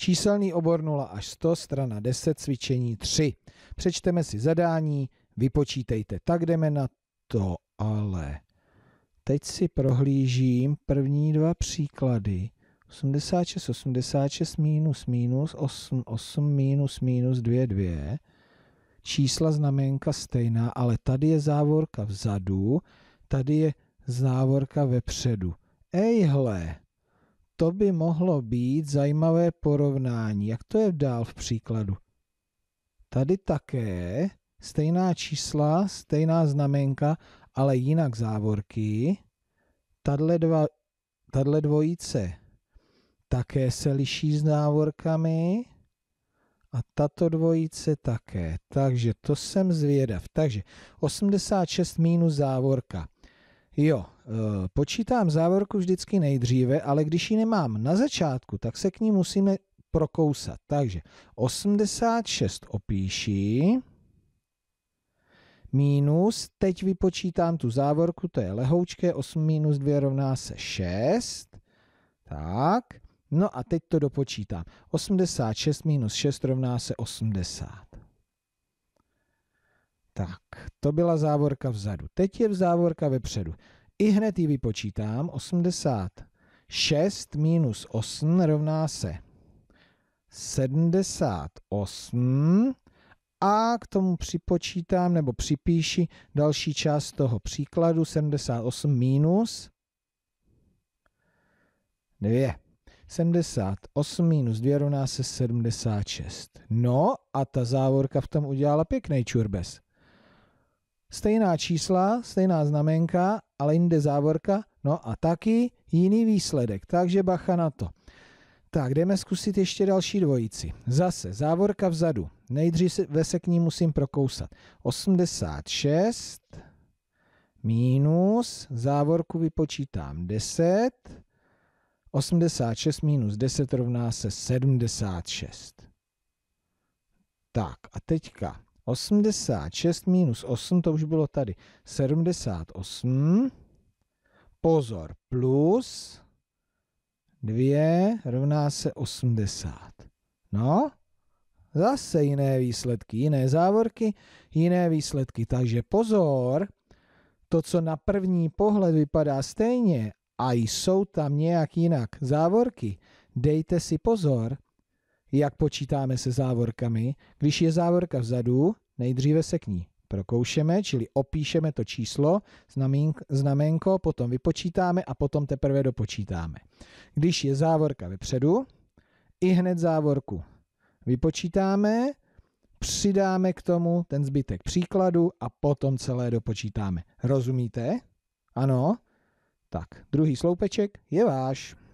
Číselný obor 0 až 100, strana 10, cvičení 3. Přečteme si zadání, vypočítejte. Tak jdeme na to, ale teď si prohlížím první dva příklady. 86, 86, minus, minus, 8, 8, minus, minus, 2, 2. Čísla znamenka stejná, ale tady je závorka vzadu, tady je závorka vepředu. Ejhle, to by mohlo být zajímavé porovnání. Jak to je dál v příkladu? Tady také stejná čísla, stejná znamenka, ale jinak závorky. Tadle, dva, tadle dvojice také se liší s návorkami a tato dvojice také. Takže to jsem zvědav. Takže 86 minus závorka Jo, eh, počítám závorku vždycky nejdříve, ale když ji nemám na začátku, tak se k ní musíme prokousat. Takže 86 opíši minus, teď vypočítám tu závorku, to je lehoučké, 8 minus 2 rovná se 6. Tak, no a teď to dopočítám. 86 minus 6 rovná se 80. Tak, to byla závorka vzadu. Teď je v závorka vepředu. I hned ji vypočítám. 86 minus 8 rovná se 78 a k tomu připočítám nebo připíši další část toho příkladu 78 minus 2. 78 minus 2 rovná se 76. No a ta závorka v tom udělala pěkný čurbes stejná čísla, stejná znamenka, ale jinde závorka, no a taky jiný výsledek, takže bacha na to. Tak, jdeme zkusit ještě další dvojici. Zase závorka vzadu. Nejdřív se k ní musím prokousat. 86 minus, závorku vypočítám 10, 86 minus 10 rovná se 76. Tak a teďka 86 minus 8, to už bylo tady, 78, pozor, plus 2 rovná se 80. No, zase jiné výsledky, jiné závorky, jiné výsledky. Takže pozor, to, co na první pohled vypadá stejně a jsou tam nějak jinak závorky, dejte si pozor, jak počítáme se závorkami. Když je závorka vzadu, nejdříve se k ní prokoušeme, čili opíšeme to číslo, znamenko, potom vypočítáme a potom teprve dopočítáme. Když je závorka vepředu, i hned závorku vypočítáme, přidáme k tomu ten zbytek příkladu a potom celé dopočítáme. Rozumíte? Ano? Tak, druhý sloupeček je váš.